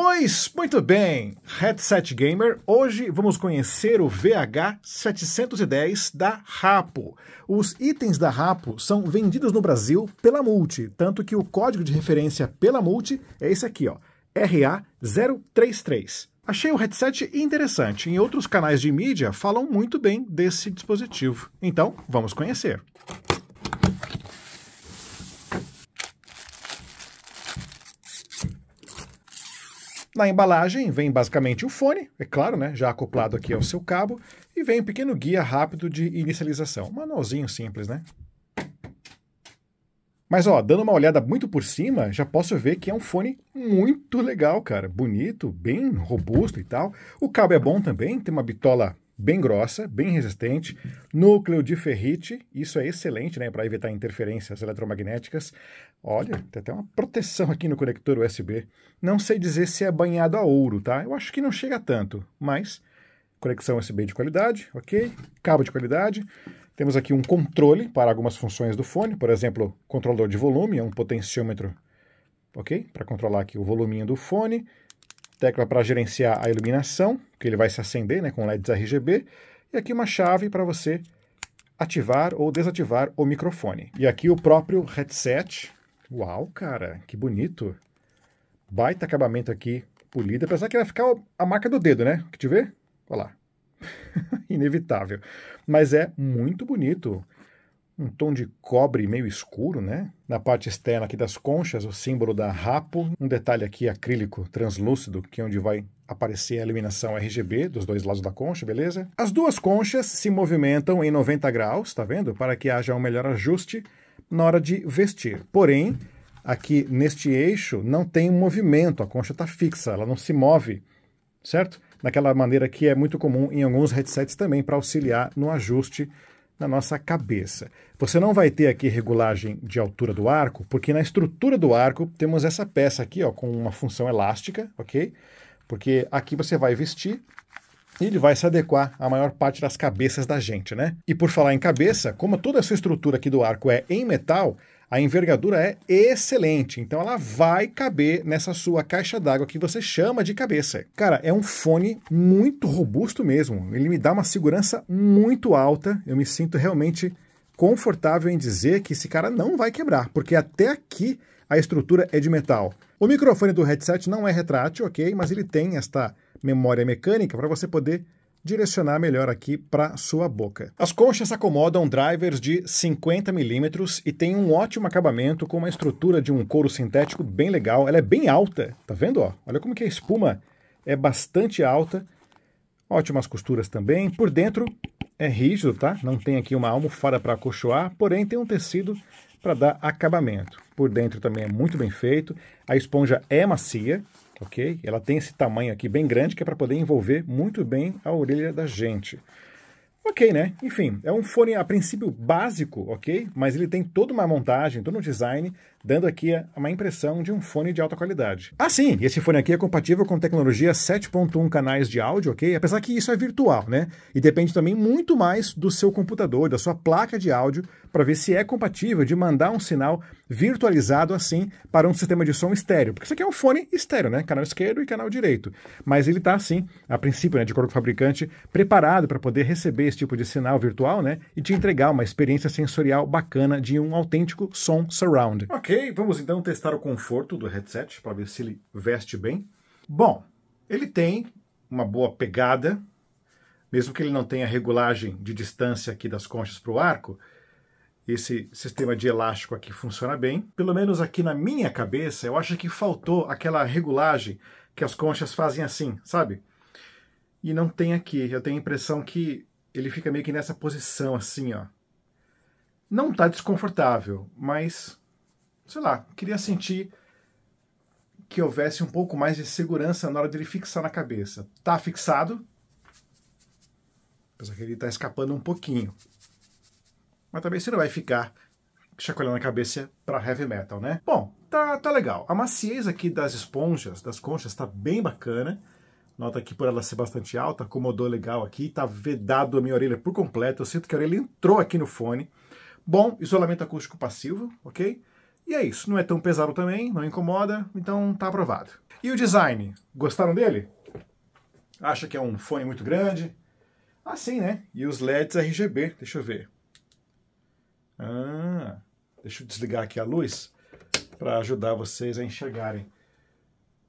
Pois, muito bem, Headset Gamer, hoje vamos conhecer o VH710 da Rapo. Os itens da Rapo são vendidos no Brasil pela Multi, tanto que o código de referência pela Multi é esse aqui, ó, RA033. Achei o headset interessante, em outros canais de mídia falam muito bem desse dispositivo, então vamos conhecer. Na embalagem vem basicamente o fone, é claro, né, já acoplado aqui ao seu cabo, e vem um pequeno guia rápido de inicialização, um manualzinho simples, né? Mas ó, dando uma olhada muito por cima, já posso ver que é um fone muito legal, cara. Bonito, bem robusto e tal. O cabo é bom também, tem uma bitola bem grossa, bem resistente, núcleo de ferrite, isso é excelente, né, para evitar interferências eletromagnéticas. Olha, tem até uma proteção aqui no conector USB. Não sei dizer se é banhado a ouro, tá? Eu acho que não chega tanto, mas conexão USB de qualidade, ok? Cabo de qualidade. Temos aqui um controle para algumas funções do fone, por exemplo, controlador de volume, é um potenciômetro, ok? Para controlar aqui o voluminho do fone tecla para gerenciar a iluminação, que ele vai se acender né, com LEDs RGB, e aqui uma chave para você ativar ou desativar o microfone. E aqui o próprio headset. Uau, cara, que bonito. Baita acabamento aqui, polido. Apesar que vai ficar a marca do dedo, né? Que te vê? Olha lá. Inevitável. Mas é muito bonito um tom de cobre meio escuro, né? Na parte externa aqui das conchas, o símbolo da Rapo, um detalhe aqui acrílico translúcido, que é onde vai aparecer a iluminação RGB dos dois lados da concha, beleza? As duas conchas se movimentam em 90 graus, tá vendo? Para que haja um melhor ajuste na hora de vestir. Porém, aqui neste eixo não tem movimento, a concha está fixa, ela não se move, certo? Daquela maneira que é muito comum em alguns headsets também, para auxiliar no ajuste na nossa cabeça. Você não vai ter aqui regulagem de altura do arco, porque na estrutura do arco temos essa peça aqui, ó, com uma função elástica, ok? Porque aqui você vai vestir e ele vai se adequar à maior parte das cabeças da gente, né? E por falar em cabeça, como toda essa estrutura aqui do arco é em metal, a envergadura é excelente, então ela vai caber nessa sua caixa d'água que você chama de cabeça. Cara, é um fone muito robusto mesmo. Ele me dá uma segurança muito alta. Eu me sinto realmente confortável em dizer que esse cara não vai quebrar, porque até aqui a estrutura é de metal. O microfone do headset não é retrátil, ok, mas ele tem esta memória mecânica para você poder direcionar melhor aqui para sua boca. As conchas acomodam drivers de 50 mm e tem um ótimo acabamento com uma estrutura de um couro sintético bem legal. Ela é bem alta, tá vendo? Ó? Olha como que a espuma é bastante alta. Ótimas costuras também. Por dentro é rígido, tá? Não tem aqui uma almofada para acolchoar, porém tem um tecido para dar acabamento. Por dentro também é muito bem feito. A esponja é macia, ok? Ela tem esse tamanho aqui bem grande que é para poder envolver muito bem a orelha da gente. Ok, né? Enfim, é um fone a princípio básico, ok? Mas ele tem toda uma montagem, todo um design, dando aqui uma impressão de um fone de alta qualidade. Ah, sim! esse fone aqui é compatível com tecnologia 7.1 canais de áudio, ok? Apesar que isso é virtual, né? E depende também muito mais do seu computador, da sua placa de áudio, para ver se é compatível de mandar um sinal virtualizado assim para um sistema de som estéreo. Porque isso aqui é um fone estéreo, né? Canal esquerdo e canal direito. Mas ele está, assim, a princípio, né, de acordo com o fabricante, preparado para poder receber esse tipo de sinal virtual, né? E te entregar uma experiência sensorial bacana de um autêntico som surround. Ok, vamos então testar o conforto do headset para ver se ele veste bem. Bom, ele tem uma boa pegada, mesmo que ele não tenha regulagem de distância aqui das conchas para o arco, esse sistema de elástico aqui funciona bem. Pelo menos aqui na minha cabeça, eu acho que faltou aquela regulagem que as conchas fazem assim, sabe? E não tem aqui. Eu tenho a impressão que ele fica meio que nessa posição assim, ó. Não tá desconfortável, mas sei lá, queria sentir que houvesse um pouco mais de segurança na hora dele fixar na cabeça. Tá fixado? Apesar que ele tá escapando um pouquinho. Mas também você não vai ficar chacoalhando a cabeça para heavy metal, né? Bom, tá, tá legal. A maciez aqui das esponjas, das conchas, tá bem bacana nota aqui por ela ser bastante alta, acomodou legal aqui, tá vedado a minha orelha por completo, eu sinto que a orelha entrou aqui no fone. Bom, isolamento acústico passivo, ok? E é isso, não é tão pesado também, não incomoda, então tá aprovado. E o design, gostaram dele? Acha que é um fone muito grande? Ah, sim, né? E os LEDs RGB, deixa eu ver. Ah, deixa eu desligar aqui a luz para ajudar vocês a enxergarem.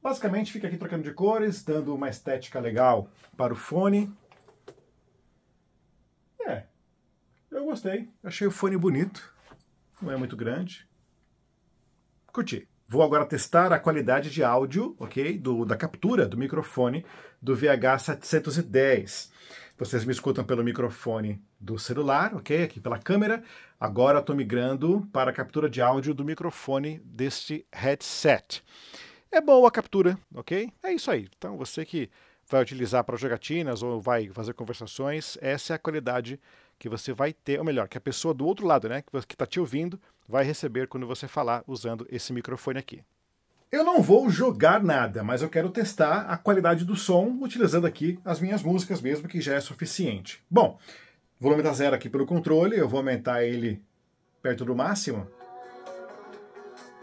Basicamente fica aqui trocando de cores, dando uma estética legal para o fone. É, eu gostei, achei o fone bonito, não é muito grande. Curti. Vou agora testar a qualidade de áudio, ok, do, da captura do microfone do VH710. Vocês me escutam pelo microfone do celular, ok, aqui pela câmera. Agora estou migrando para a captura de áudio do microfone deste headset. É boa a captura, ok? É isso aí. Então você que vai utilizar para jogatinas ou vai fazer conversações, essa é a qualidade que você vai ter, ou melhor, que a pessoa do outro lado, né, que está te ouvindo, vai receber quando você falar usando esse microfone aqui. Eu não vou jogar nada, mas eu quero testar a qualidade do som utilizando aqui as minhas músicas mesmo, que já é suficiente. Bom, o volume tá zero aqui pelo controle, eu vou aumentar ele perto do máximo.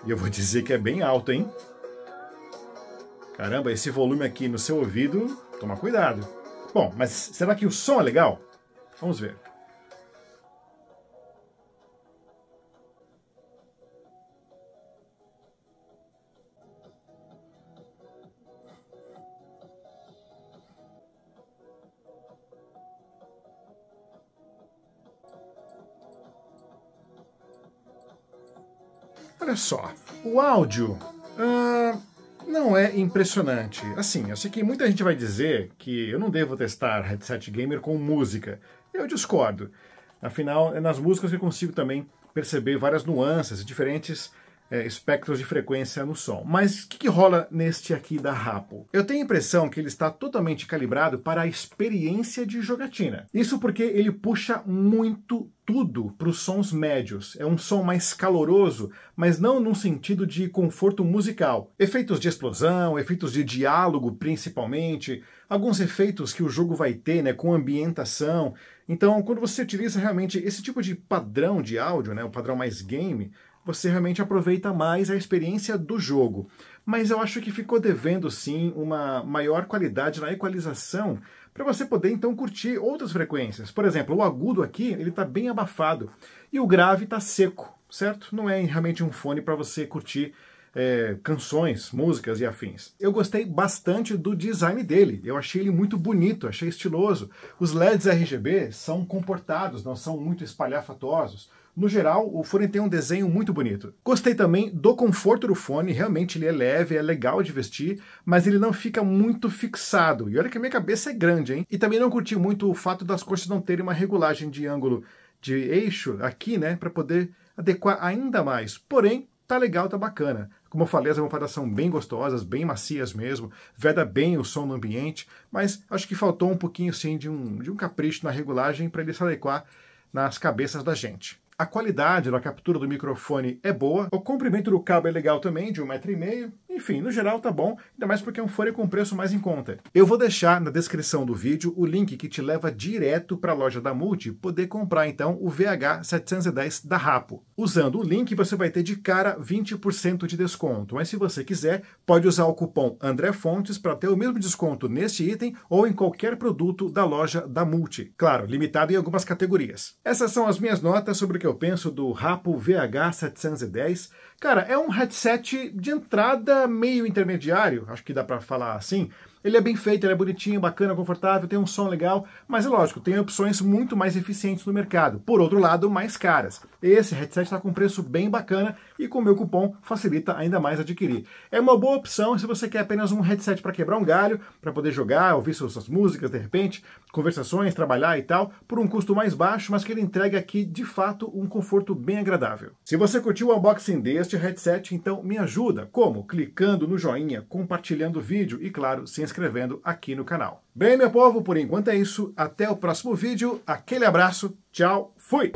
E eu vou dizer que é bem alto, hein? Caramba, esse volume aqui no seu ouvido, toma cuidado. Bom, mas será que o som é legal? Vamos ver. Olha só, o áudio não é impressionante. Assim, eu sei que muita gente vai dizer que eu não devo testar headset gamer com música. Eu discordo. Afinal, é nas músicas que eu consigo também perceber várias nuances diferentes é, espectros de frequência no som. Mas o que, que, rola neste aqui da Rapo? Eu tenho a impressão que ele está totalmente calibrado para a experiência de jogatina. Isso porque ele puxa muito tudo para os sons médios. É um som mais caloroso, mas não num sentido de conforto musical. Efeitos de explosão, efeitos de diálogo principalmente, alguns efeitos que o jogo vai ter né, com ambientação. Então, quando você utiliza realmente esse tipo de padrão de áudio, né, o padrão mais game, você realmente aproveita mais a experiência do jogo. Mas eu acho que ficou devendo sim uma maior qualidade na equalização para você poder então curtir outras frequências. Por exemplo, o agudo aqui ele está bem abafado e o grave está seco, certo? Não é realmente um fone para você curtir é, canções, músicas e afins. Eu gostei bastante do design dele, eu achei ele muito bonito, achei estiloso. Os LEDs RGB são comportados, não são muito espalhafatosos. No geral, o fone tem um desenho muito bonito. Gostei também do conforto do fone, realmente ele é leve, é legal de vestir, mas ele não fica muito fixado. E olha que a minha cabeça é grande, hein? E também não curti muito o fato das coxas não terem uma regulagem de ângulo de eixo aqui, né, para poder adequar ainda mais. Porém, tá legal, tá bacana. Como eu falei, as almofadas são bem gostosas, bem macias mesmo, veda bem o som no ambiente, mas acho que faltou um pouquinho sim de um, de um capricho na regulagem para ele se adequar nas cabeças da gente a qualidade da captura do microfone é boa, o comprimento do cabo é legal também, de um metro e meio, enfim, no geral tá bom, ainda mais porque é um fone com preço mais em conta. Eu vou deixar na descrição do vídeo o link que te leva direto para a loja da Multi poder comprar então o VH710 da Rapo. Usando o link você vai ter de cara 20% de desconto, mas se você quiser pode usar o cupom André Fontes para ter o mesmo desconto neste item ou em qualquer produto da loja da Multi. Claro, limitado em algumas categorias. Essas são as minhas notas sobre o que eu penso do Rapo VH710 Cara, é um headset de entrada meio intermediário, acho que dá para falar assim, ele é bem feito, ele é bonitinho, bacana, confortável, tem um som legal, mas é lógico, tem opções muito mais eficientes no mercado. Por outro lado, mais caras. Esse headset está com preço bem bacana e com meu cupom facilita ainda mais adquirir. É uma boa opção se você quer apenas um headset para quebrar um galho, para poder jogar, ouvir suas músicas de repente, conversações, trabalhar e tal, por um custo mais baixo, mas que ele entrega aqui de fato um conforto bem agradável. Se você curtiu o unboxing deste headset, então me ajuda. Como? Clicando no joinha, compartilhando o vídeo e, claro, se inscrevendo inscrevendo aqui no canal. Bem, meu povo, por enquanto é isso. Até o próximo vídeo. Aquele abraço. Tchau. Fui.